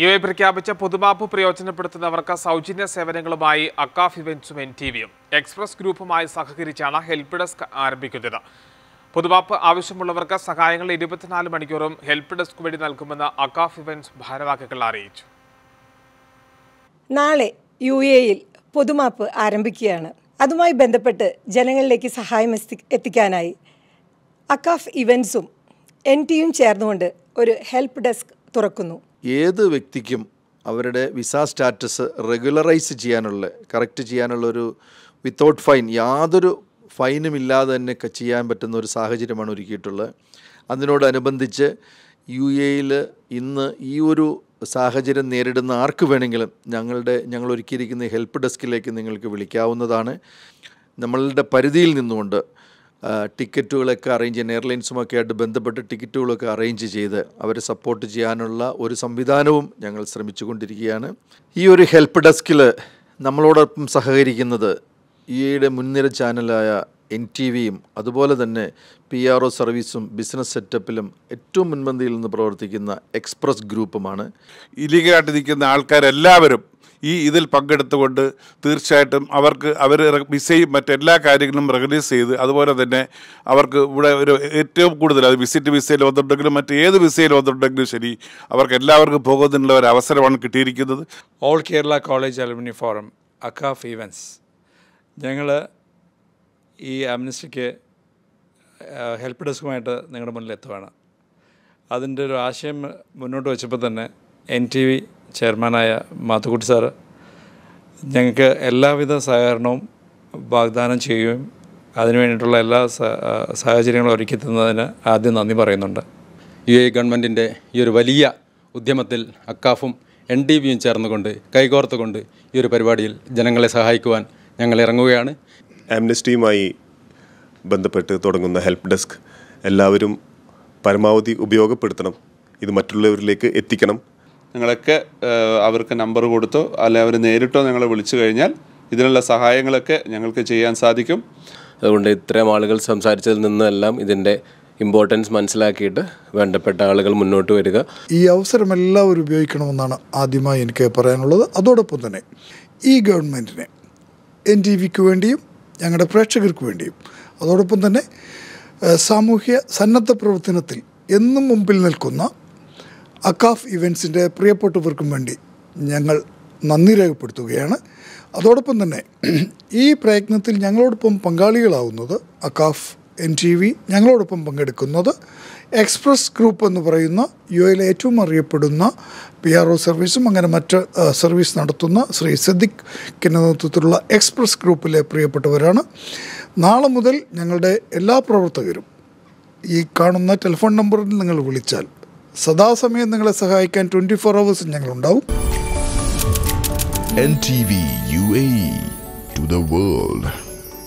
U A പ്രഖ്യാപിച്ച പൊതുമാപ്പ് പ്രയോജനപ്പെടുത്തുന്നവർക്ക് സൗജന്യ സേവനങ്ങളുമായി അക്കാഫ് ഇവൻസും എൻ ടി വിയും എക്സ്പ്രസ് ഗ്രൂപ്പുമായി സഹകരിച്ചാണ് ഹെൽപ്പ് ഡെസ്ക് ആരംഭിക്കുന്നത് പൊതുമാപ്പ് ആവശ്യമുള്ളവർക്ക് സഹായങ്ങൾ ഇരുപത്തിനാല് മണിക്കൂറും ഹെൽപ്പ് ഡെസ്ക് വഴി നൽകുമെന്ന് അക്കാഫ് ഇവന്റ്സ് ഭാരവാഹികൾ അറിയിച്ചു നാളെ യു എയിൽ പൊതുമാപ്പ് ആരംഭിക്കുകയാണ് അതുമായി ബന്ധപ്പെട്ട് ജനങ്ങളിലേക്ക് സഹായം എത്തിക്കാനായി അക്കാഫ് ഇവൻസും എൻ ടിയും ചേർന്നുകൊണ്ട് ഒരു ഹെൽപ്പ് ഡെസ്ക് തുറക്കുന്നു ഏത് വ്യക്തിക്കും അവരുടെ വിസ സ്റ്റാറ്റസ് റെഗുലറൈസ് ചെയ്യാനുള്ള കറക്റ്റ് ചെയ്യാനുള്ള ഒരു വിത്തൗട്ട് ഫൈൻ യാതൊരു ഫൈനും ഇല്ലാതെ തന്നെ ചെയ്യാൻ പറ്റുന്ന ഒരു സാഹചര്യമാണ് ഒരുക്കിയിട്ടുള്ളത് അതിനോടനുബന്ധിച്ച് യു യിൽ ഇന്ന് ഈ ഒരു സാഹചര്യം നേരിടുന്ന ആർക്ക് വേണമെങ്കിലും ഞങ്ങളുടെ ഞങ്ങൾ ഒരുക്കിയിരിക്കുന്ന ഹെൽപ്പ് ഡെസ്കിലേക്ക് നിങ്ങൾക്ക് വിളിക്കാവുന്നതാണ് നമ്മളുടെ പരിധിയിൽ നിന്നുകൊണ്ട് ടിക്കറ്റുകളൊക്കെ അറേഞ്ച് ചെയ്യുന്ന എയർലൈൻസുമൊക്കെ ആയിട്ട് ബന്ധപ്പെട്ട് ടിക്കറ്റുകളൊക്കെ അറേഞ്ച് ചെയ്ത് അവരെ സപ്പോർട്ട് ചെയ്യാനുള്ള ഒരു സംവിധാനവും ഞങ്ങൾ ശ്രമിച്ചുകൊണ്ടിരിക്കുകയാണ് ഈ ഒരു ഹെൽപ്പ് ഡെസ്കിൽ നമ്മളോടൊപ്പം സഹകരിക്കുന്നത് ഈയിടെ e മുൻനിര ചാനലായ എൻ ടി വിയും അതുപോലെ തന്നെ പി ആർ ഒ സർവീസും ബിസിനസ് സെറ്റപ്പിലും ഏറ്റവും മുൻപന്തിയിൽ നിന്ന് പ്രവർത്തിക്കുന്ന എക്സ്പ്രസ് ഗ്രൂപ്പുമാണ് ഇലീഗലായിട്ട് നിൽക്കുന്ന ആൾക്കാരെല്ലാവരും ഈ ഇതിൽ പങ്കെടുത്തുകൊണ്ട് തീർച്ചയായിട്ടും അവർക്ക് അവർ വിസയും മറ്റെല്ലാ കാര്യങ്ങളും റെഗനൈസ് ചെയ്ത് അതുപോലെ തന്നെ അവർക്ക് ഇവിടെ ഒരു ഏറ്റവും കൂടുതൽ അത് വിസിറ്റ് വിസയിൽ വന്നിട്ടുണ്ടെങ്കിലും മറ്റ് ഏത് വിസയിൽ വന്നിട്ടുണ്ടെങ്കിലും ശരി അവർക്ക് എല്ലാവർക്കും പോകുന്നതിനുള്ള ഒരു അവസരമാണ് കിട്ടിയിരിക്കുന്നത് all Kerala college alumni forum AKCAF events ഞങ്ങൾ ഈ അംനസ്റ്റിക്ക് ഹെൽപ്പ് ഡെസ്കുമായിട്ട് നിങ്ങളുടെ മുന്നിൽ എത്തുവാണ് അതിൻ്റെ ഒരു ആശയം മുന്നോട്ട് വെച്ചപ്പോൾ തന്നെ എൻ ടി വി ചെയർമാനായ മാത്തുക്കുട്ടി സാറ് ഞങ്ങൾക്ക് എല്ലാവിധ സഹകരണവും വാഗ്ദാനം ചെയ്യുകയും അതിനു വേണ്ടിയിട്ടുള്ള എല്ലാ സാഹചര്യങ്ങളും ഒരുക്കി തന്നതിന് ആദ്യം നന്ദി പറയുന്നുണ്ട് യു എ ഗവൺമെൻറ്റിൻ്റെ ഈ ഒരു വലിയ ഉദ്യമത്തിൽ അക്കാഫും എൻ ഡി ബിയും ചേർന്നുകൊണ്ട് കൈകോർത്തുകൊണ്ട് ഈ ഒരു പരിപാടിയിൽ ജനങ്ങളെ സഹായിക്കുവാൻ ഞങ്ങൾ ഇറങ്ങുകയാണ് ആംനസ്റ്റിയുമായി ബന്ധപ്പെട്ട് തുടങ്ങുന്ന ഹെൽപ്പ് ഡെസ്ക് എല്ലാവരും പരമാവധി ഉപയോഗപ്പെടുത്തണം ഇത് മറ്റുള്ളവരിലേക്ക് എത്തിക്കണം നിങ്ങളൊക്കെ അവർക്ക് നമ്പർ കൊടുത്തോ അല്ലെങ്കിൽ അവർ നേരിട്ടോ നിങ്ങളെ വിളിച്ചു കഴിഞ്ഞാൽ ഇതിനുള്ള സഹായങ്ങളൊക്കെ ഞങ്ങൾക്ക് ചെയ്യാൻ സാധിക്കും അതുകൊണ്ട് ഇത്രയും ആളുകൾ സംസാരിച്ചതിൽ നിന്നെല്ലാം ഇതിൻ്റെ ഇമ്പോർട്ടൻസ് മനസ്സിലാക്കിയിട്ട് വേണ്ടപ്പെട്ട ആളുകൾ മുന്നോട്ട് വരിക ഈ അവസരം എല്ലാവരും ഉപയോഗിക്കണമെന്നാണ് ആദ്യമായി എനിക്ക് പറയാനുള്ളത് അതോടൊപ്പം തന്നെ ഈ ഗവൺമെൻറ്റിനെ എൻ ടി വിക്ക് വേണ്ടിയും ഞങ്ങളുടെ പ്രേക്ഷകർക്ക് വേണ്ടിയും അതോടൊപ്പം തന്നെ സാമൂഹ്യ സന്നദ്ധ പ്രവർത്തനത്തിൽ എന്നും മുമ്പിൽ നിൽക്കുന്ന അക്കാഫ് ഇവൻസിൻ്റെ പ്രിയപ്പെട്ടവർക്കും വേണ്ടി ഞങ്ങൾ നന്ദി രേഖപ്പെടുത്തുകയാണ് അതോടൊപ്പം തന്നെ ഈ പ്രയത്നത്തിൽ ഞങ്ങളോടൊപ്പം പങ്കാളികളാവുന്നത് അക്കാഫ് എൻ ടി വി ഞങ്ങളോടൊപ്പം പങ്കെടുക്കുന്നത് എക്സ്പ്രസ് ഗ്രൂപ്പ് എന്ന് പറയുന്ന യു എയിലെ ഏറ്റവും അറിയപ്പെടുന്ന പി ആർ ഒ സർവീസും അങ്ങനെ മറ്റ് സർവീസ് നടത്തുന്ന ശ്രീ സിദ്ദിഖ് നേതൃത്വത്തിലുള്ള എക്സ്പ്രസ് ഗ്രൂപ്പിലെ പ്രിയപ്പെട്ടവരാണ് നാളെ മുതൽ ഞങ്ങളുടെ എല്ലാ പ്രവർത്തകരും ഈ കാണുന്ന ടെലിഫോൺ നമ്പറിൽ നിങ്ങൾ വിളിച്ചാൽ സദാസമയം നിങ്ങളെ സഹായിക്കാൻ ട്വൻറ്റി ഫോർ അവേഴ്സ് ഞങ്ങളുണ്ടാവും N T V U A to the world